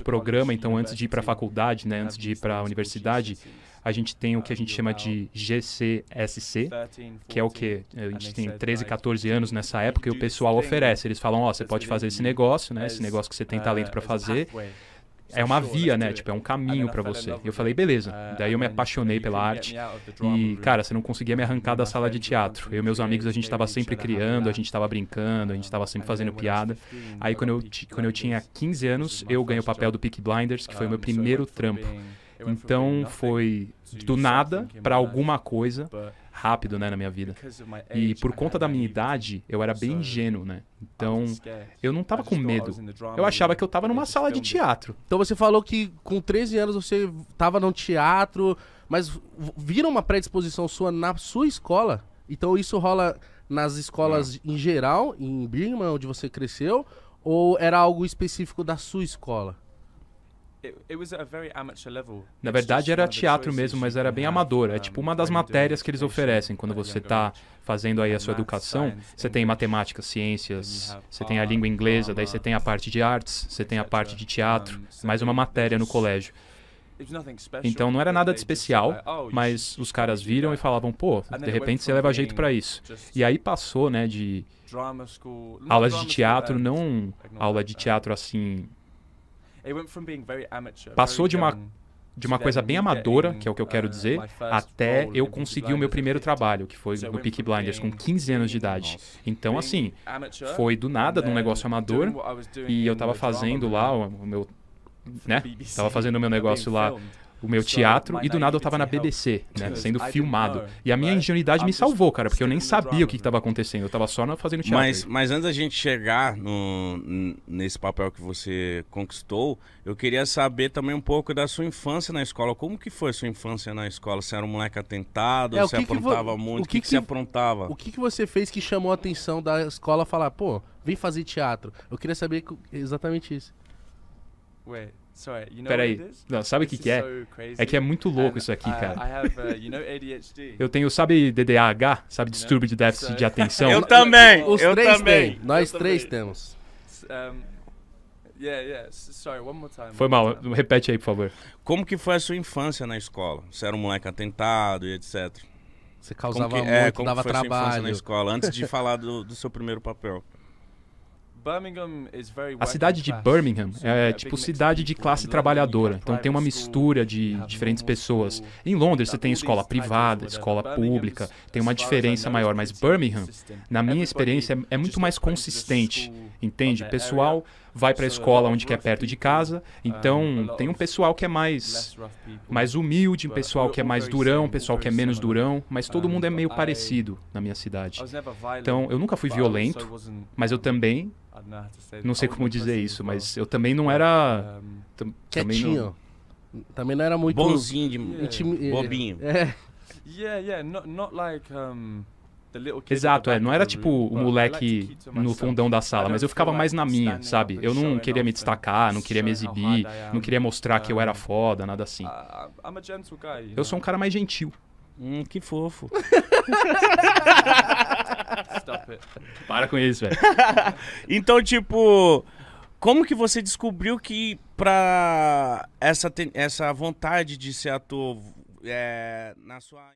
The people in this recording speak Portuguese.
programa, então antes de ir para a faculdade, né, antes de ir para a universidade, a gente tem o que a gente chama de GCSC, que é o que a gente tem 13, 14 anos nessa época e o pessoal oferece, eles falam, ó, oh, você pode fazer esse negócio, né, esse negócio que você tem talento para fazer é uma né? via, né? Tipo, é um caminho para é você. Eu falei, beleza. É, Daí eu me apaixonei pela arte. E, cara, você não conseguia me arrancar da sala de teatro. Eu e meus amigos, a gente estava sempre criando, a gente estava brincando, a gente estava sempre fazendo piada. Aí, quando eu, quando eu tinha 15 anos, eu ganhei o papel do Peak Blinders, que foi o ah, meu primeiro trampo. Então foi do nada para alguma coisa rápido, né, na minha vida. E por conta da minha idade, eu era bem ingênuo, né? Então, eu não tava com medo. Eu achava que eu tava numa sala de teatro. Então você falou que com 13 anos você tava num teatro, mas virou uma predisposição sua na sua escola? Então isso rola nas escolas em geral, em Birmingham, onde você cresceu, ou era algo específico da sua escola? Na verdade, era teatro mesmo, mas era bem amador. Né? É tipo uma das matérias que eles oferecem quando você está fazendo aí a sua educação. Você tem matemática, ciências, você tem a língua inglesa, daí você tem a parte de artes, você tem a parte de teatro, mais uma matéria no colégio. Então não era nada de especial, oh, mas os caras viram e falavam, pô, de repente você leva jeito para isso. E aí passou, né, de aulas de teatro, não aula de teatro assim Passou de uma de uma coisa bem amadora, que é o que eu quero dizer, até eu conseguir o meu primeiro trabalho, que foi no Peak Blinders, com 15 anos de idade. Então, assim, foi do nada, de um negócio amador, e eu tava fazendo lá o meu né? Tava fazendo o meu negócio lá o meu teatro e do nada eu tava na BBC, né, sendo filmado. E a minha ingenuidade me salvou, cara, porque eu nem sabia o que estava né? acontecendo, eu tava só fazendo teatro. Mas, mas antes da gente chegar no, nesse papel que você conquistou, eu queria saber também um pouco da sua infância na escola. Como que foi a sua infância na escola? Você era um moleque atentado? É, você que aprontava que muito? O que, que, que, você aprontava? O que, que você fez que chamou a atenção da escola falar, pô, vem fazer teatro? Eu queria saber exatamente isso. Ué, Peraí, não, sabe o que, que é? É que é muito louco isso aqui, cara. Uh, eu tenho, sabe DDAH? Sabe distúrbio de déficit de atenção? Eu também, Os eu três também. Tem. Nós eu três também. temos. Foi mal, repete aí, por favor. Como que foi a sua infância na escola? Você era um moleque atentado e etc. Você causava como que, é, muito, é, como dava foi trabalho. Sua infância na escola, antes de falar do, do seu primeiro papel. A cidade de Birmingham é tipo cidade de classe trabalhadora, então tem uma mistura de diferentes pessoas. Em Londres você tem escola privada, escola pública, tem uma diferença maior, mas Birmingham, na minha experiência, é muito mais consistente, entende? Pessoal vai para a escola onde que é perto de casa. Então, tem um pessoal que é mais mais humilde, um pessoal que é mais durão, um pessoal que é menos durão, mas todo mundo é meio parecido na minha cidade. Então, eu nunca fui violento, mas eu também não sei como dizer isso, mas eu também não era Também não, também não era muito bonzinho, de, é. bobinho. É. Yeah, yeah, not, not like um, Tá Exato, é. Não era tipo o moleque é no fundão da sala, mas eu tipo, ficava mais na minha, sabe? Eu não é queria me tá destacar, não queria me exibir, é não queria mostrar que eu era foda, nada assim. Ah, ah, eu sou né? um cara mais gentil. Hum, que fofo. Para com isso, velho. então, tipo, como que você descobriu que pra essa, essa vontade de ser ator é, na sua.